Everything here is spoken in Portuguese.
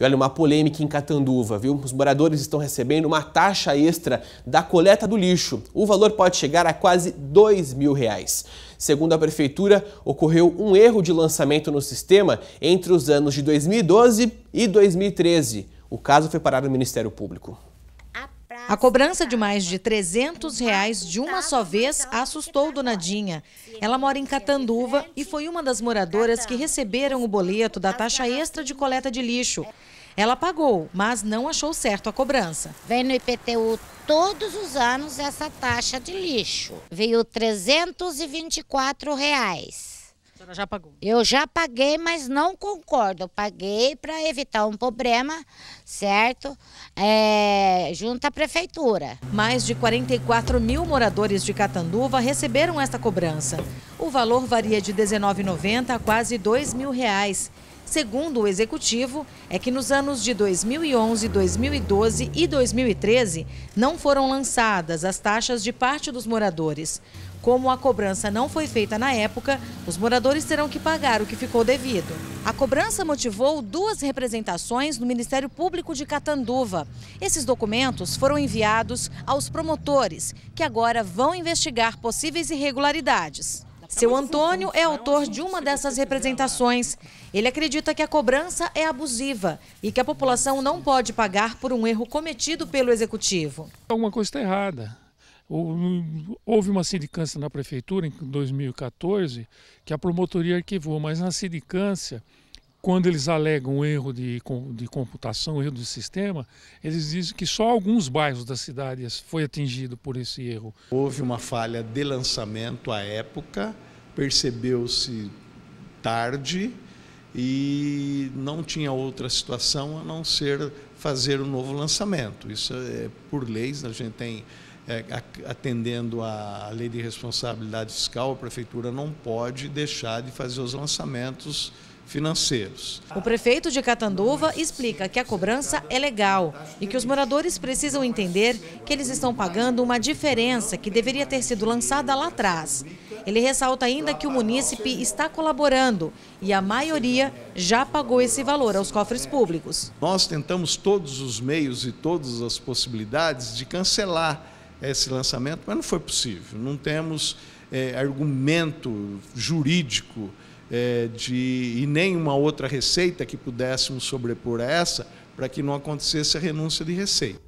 E olha, uma polêmica em Catanduva, viu? Os moradores estão recebendo uma taxa extra da coleta do lixo. O valor pode chegar a quase 2 mil reais. Segundo a prefeitura, ocorreu um erro de lançamento no sistema entre os anos de 2012 e 2013. O caso foi parar no Ministério Público. A cobrança de mais de 300 reais de uma só vez assustou Donadinha. Ela mora em Catanduva e foi uma das moradoras que receberam o boleto da taxa extra de coleta de lixo. Ela pagou, mas não achou certo a cobrança. Vem no IPTU todos os anos essa taxa de lixo. Veio R$ 324. Reais senhora já pagou? Eu já paguei, mas não concordo. paguei para evitar um problema, certo? É, junto à prefeitura. Mais de 44 mil moradores de Catanduva receberam esta cobrança. O valor varia de R$ 19,90 a quase R$ 2 mil. Reais. Segundo o executivo, é que nos anos de 2011, 2012 e 2013 não foram lançadas as taxas de parte dos moradores. Como a cobrança não foi feita na época, os moradores terão que pagar o que ficou devido. A cobrança motivou duas representações no Ministério Público de Catanduva. Esses documentos foram enviados aos promotores, que agora vão investigar possíveis irregularidades. Seu então, Antônio é autor de uma dessas representações. Ele acredita que a cobrança é abusiva e que a população não pode pagar por um erro cometido pelo executivo. Alguma coisa está errada. Houve uma sindicância na prefeitura em 2014 que a promotoria arquivou, mas na sindicância quando eles alegam erro de, de computação, erro do sistema, eles dizem que só alguns bairros da cidade foi atingido por esse erro. Houve uma falha de lançamento à época, percebeu-se tarde e não tinha outra situação a não ser fazer um novo lançamento. Isso é por leis, a gente tem é, atendendo à lei de responsabilidade fiscal, a prefeitura não pode deixar de fazer os lançamentos financeiros. O prefeito de Catanduva explica que a cobrança é legal e que os moradores precisam entender que eles estão pagando uma diferença que deveria ter sido lançada lá atrás. Ele ressalta ainda que o munícipe está colaborando e a maioria já pagou esse valor aos cofres públicos. Nós tentamos todos os meios e todas as possibilidades de cancelar esse lançamento, mas não foi possível. Não temos é, argumento jurídico é, de, e nenhuma outra receita que pudéssemos sobrepor a essa, para que não acontecesse a renúncia de receita.